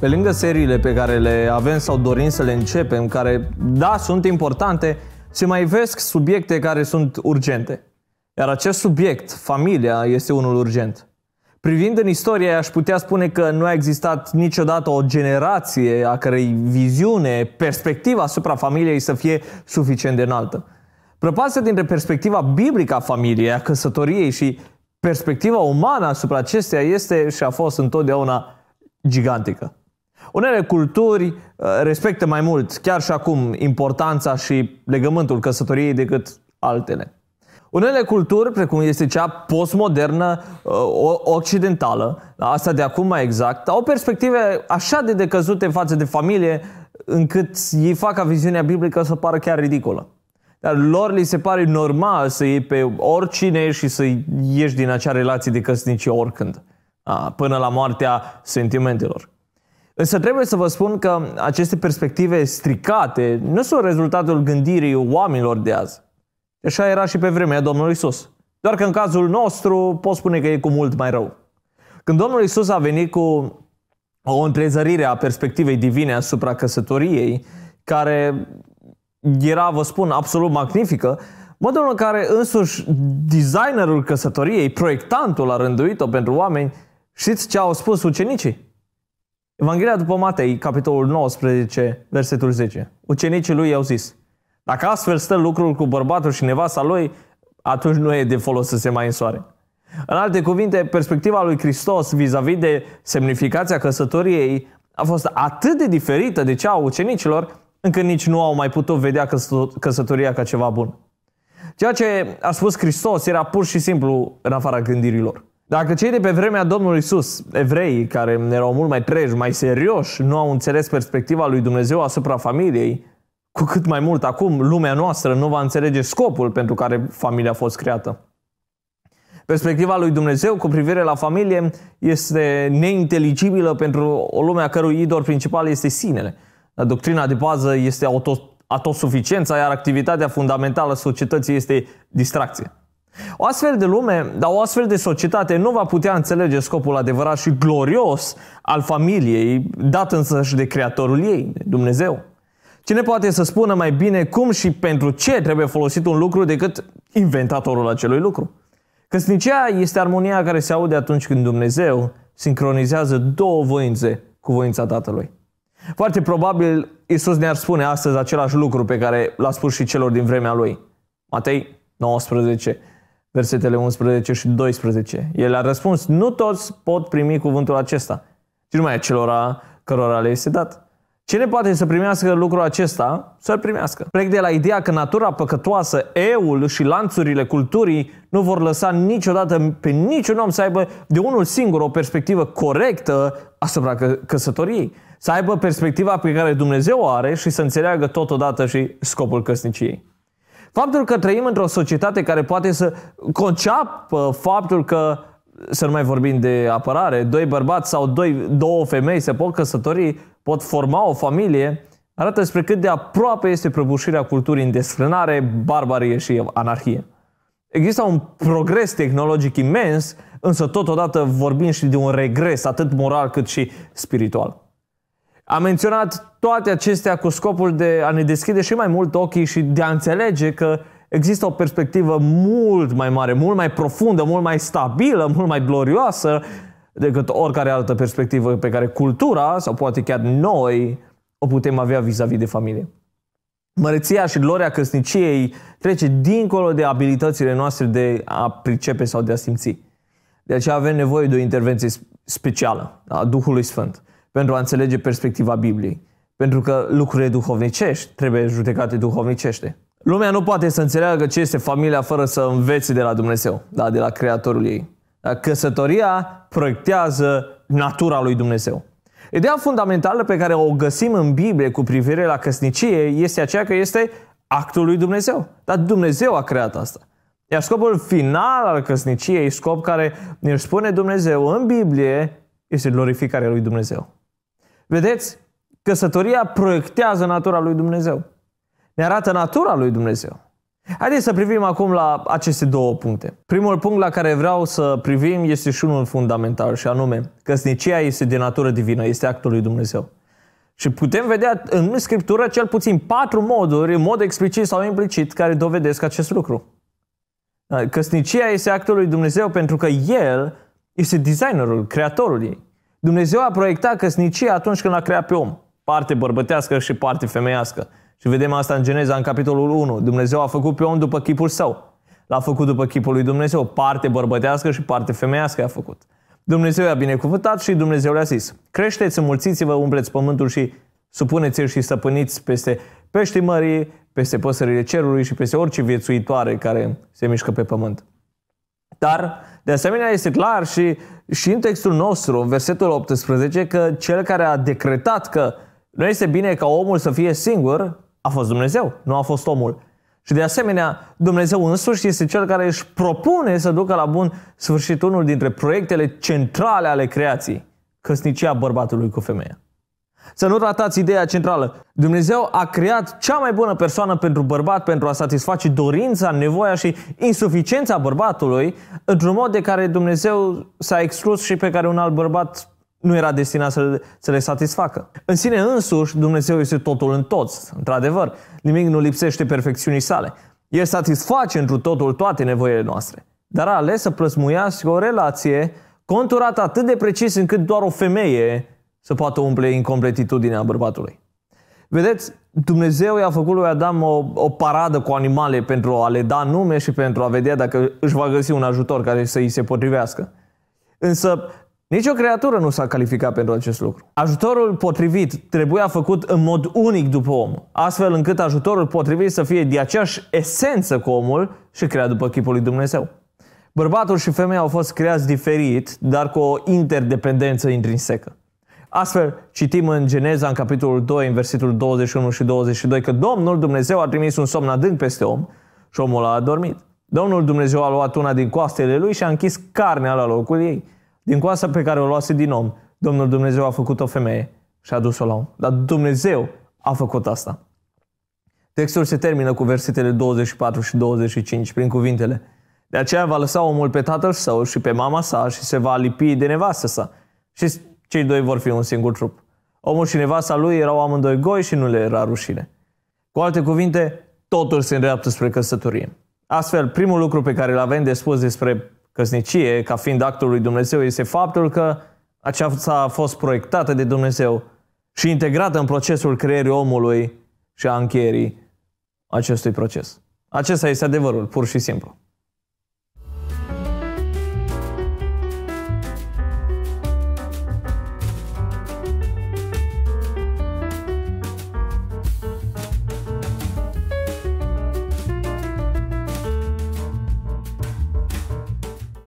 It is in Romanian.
Pe lângă seriile pe care le avem sau dorim să le începem, care, da, sunt importante, se mai vesc subiecte care sunt urgente. Iar acest subiect, familia, este unul urgent. Privind în istorie, aș putea spune că nu a existat niciodată o generație a cărei viziune, perspectiva asupra familiei să fie suficient de înaltă. Prăpastia dintre perspectiva biblică a familiei, a căsătoriei și perspectiva umană asupra acesteia este și a fost întotdeauna gigantică. Unele culturi uh, respectă mai mult, chiar și acum, importanța și legământul căsătoriei decât altele. Unele culturi, precum este cea postmodernă, uh, occidentală, asta de acum mai exact, au perspective așa de decăzute față de familie, încât ei fac ca viziunea biblică să pară chiar ridicolă. Dar lor li se pare normal să iei pe oricine și să ieși din acea relație de căsnicie oricând, până la moartea sentimentelor. Însă trebuie să vă spun că aceste perspective stricate nu sunt rezultatul gândirii oamenilor de azi. Așa era și pe vremea Domnului Isus. Doar că în cazul nostru pot spune că e cu mult mai rău. Când Domnul Isus a venit cu o întrezărire a perspectivei divine asupra căsătoriei, care era, vă spun, absolut magnifică, modul în care însuși designerul căsătoriei, proiectantul a rânduit-o pentru oameni, știți ce au spus ucenicii? Evanghelia după Matei, capitolul 19, versetul 10. Ucenicii lui i-au zis, dacă astfel stă lucrul cu bărbatul și nevasta lui, atunci nu e de folos să se mai însoare. În alte cuvinte, perspectiva lui Hristos vis-a-vis de semnificația căsătoriei a fost atât de diferită de cea a ucenicilor, încât nici nu au mai putut vedea căsătoria ca ceva bun. Ceea ce a spus Hristos era pur și simplu în afara gândirilor. Dacă cei de pe vremea Domnului Isus, evrei, care erau mult mai treji, mai serioși, nu au înțeles perspectiva lui Dumnezeu asupra familiei, cu cât mai mult acum lumea noastră nu va înțelege scopul pentru care familia a fost creată. Perspectiva lui Dumnezeu cu privire la familie este neinteligibilă pentru o lume a cărui idol principal este sinele. Doctrina de bază este auto, autosuficiența, iar activitatea fundamentală a societății este distracție. O astfel de lume, dar o astfel de societate nu va putea înțelege scopul adevărat și glorios al familiei, dat însăși de Creatorul ei, Dumnezeu. Cine poate să spună mai bine cum și pentru ce trebuie folosit un lucru decât inventatorul acelui lucru? Căsnicia este armonia care se aude atunci când Dumnezeu sincronizează două voințe cu voința Tatălui. Foarte probabil Isus ne-ar spune astăzi același lucru pe care l-a spus și celor din vremea lui. Matei 19, versetele 11 și 12. El a răspuns, nu toți pot primi cuvântul acesta, Și numai acelora cărora le este dat. Cine poate să primească lucrul acesta, să-l primească. Plec de la ideea că natura păcătoasă, eul și lanțurile culturii nu vor lăsa niciodată pe niciun om să aibă de unul singur o perspectivă corectă asupra că- căsătoriei. Să aibă perspectiva pe care Dumnezeu o are și să înțeleagă totodată și scopul căsniciei. Faptul că trăim într-o societate care poate să conceapă faptul că să nu mai vorbim de apărare, doi bărbați sau doi, două femei se pot căsători, pot forma o familie, arată spre cât de aproape este prăbușirea culturii în desfrânare, barbarie și anarhie. Există un progres tehnologic imens, însă totodată vorbim și de un regres atât moral cât și spiritual. A menționat toate acestea cu scopul de a ne deschide și mai mult ochii și de a înțelege că există o perspectivă mult mai mare, mult mai profundă, mult mai stabilă, mult mai glorioasă decât oricare altă perspectivă pe care cultura sau poate chiar noi o putem avea vis-a-vis -vis de familie. Măreția și gloria căsniciei trece dincolo de abilitățile noastre de a pricepe sau de a simți. De aceea avem nevoie de o intervenție specială a Duhului Sfânt pentru a înțelege perspectiva Bibliei. Pentru că lucrurile duhovnicești trebuie judecate duhovnicește. Lumea nu poate să înțeleagă ce este familia fără să învețe de la Dumnezeu, da, de la Creatorul ei. Căsătoria proiectează natura lui Dumnezeu. Ideea fundamentală pe care o găsim în Biblie cu privire la căsnicie este aceea că este actul lui Dumnezeu. Dar Dumnezeu a creat asta. Iar scopul final al căsniciei, scop care ne spune Dumnezeu în Biblie, este glorificarea lui Dumnezeu. Vedeți? Căsătoria proiectează natura lui Dumnezeu. Ne arată natura lui Dumnezeu. Haideți să privim acum la aceste două puncte. Primul punct la care vreau să privim este și unul fundamental și anume, căsnicia este de natură divină, este actul lui Dumnezeu. Și putem vedea în Scriptură cel puțin patru moduri, în mod explicit sau implicit, care dovedesc acest lucru. Căsnicia este actul lui Dumnezeu pentru că El este designerul, creatorul ei. Dumnezeu a proiectat căsnicia atunci când a creat pe om. Parte bărbătească și parte femeiască. Și vedem asta în Geneza, în capitolul 1. Dumnezeu a făcut pe om după chipul său. L-a făcut după chipul lui Dumnezeu. Parte bărbătească și parte femeiască a făcut. Dumnezeu i-a binecuvântat și Dumnezeu le-a zis, creșteți, înmulțiți-vă, umpleți pământul și supuneți-l și stăpâniți peste peștii mării, peste păsările cerului și peste orice viețuitoare care se mișcă pe pământ. Dar, de asemenea, este clar și, și în textul nostru, versetul 18, că cel care a decretat că nu este bine ca omul să fie singur, a fost Dumnezeu, nu a fost omul. Și de asemenea, Dumnezeu însuși este cel care își propune să ducă la bun sfârșit unul dintre proiectele centrale ale creației, căsnicia bărbatului cu femeia. Să nu ratați ideea centrală. Dumnezeu a creat cea mai bună persoană pentru bărbat pentru a satisface dorința, nevoia și insuficiența bărbatului într-un mod de care Dumnezeu s-a exclus și pe care un alt bărbat nu era destinat să le, să le satisfacă. În sine însuși, Dumnezeu este totul în toți, într-adevăr. Nimic nu lipsește perfecțiunii sale. El satisface într totul toate nevoile noastre. Dar a ales să plăsmuiască o relație conturată atât de precis încât doar o femeie să poată umple incompletitudinea bărbatului. Vedeți, Dumnezeu i-a făcut lui Adam o, o paradă cu animale pentru a le da nume și pentru a vedea dacă își va găsi un ajutor care să îi se potrivească. Însă, nicio creatură nu s-a calificat pentru acest lucru. Ajutorul potrivit trebuia făcut în mod unic după om, astfel încât ajutorul potrivit să fie de aceeași esență cu omul și creat după chipul lui Dumnezeu. Bărbatul și femeia au fost creați diferit, dar cu o interdependență intrinsecă. Astfel, citim în Geneza, în capitolul 2, în versetul 21 și 22, că Domnul Dumnezeu a trimis un somn adânc peste om și omul a adormit. Domnul Dumnezeu a luat una din coastele lui și a închis carnea la locul ei. Din coasta pe care o luase din om, Domnul Dumnezeu a făcut o femeie și a dus-o la om. Dar Dumnezeu a făcut asta. Textul se termină cu versetele 24 și 25 prin cuvintele De aceea va lăsa omul pe tatăl său și pe mama sa și se va lipi de nevastă sa și cei doi vor fi un singur trup. Omul și nevasta lui erau amândoi goi și nu le era rușine. Cu alte cuvinte, totul se îndreaptă spre căsătorie. Astfel, primul lucru pe care îl avem de spus despre căsnicie, ca fiind actul lui Dumnezeu, este faptul că aceasta a fost proiectată de Dumnezeu și integrată în procesul creierii omului și a încheierii acestui proces. Acesta este adevărul, pur și simplu.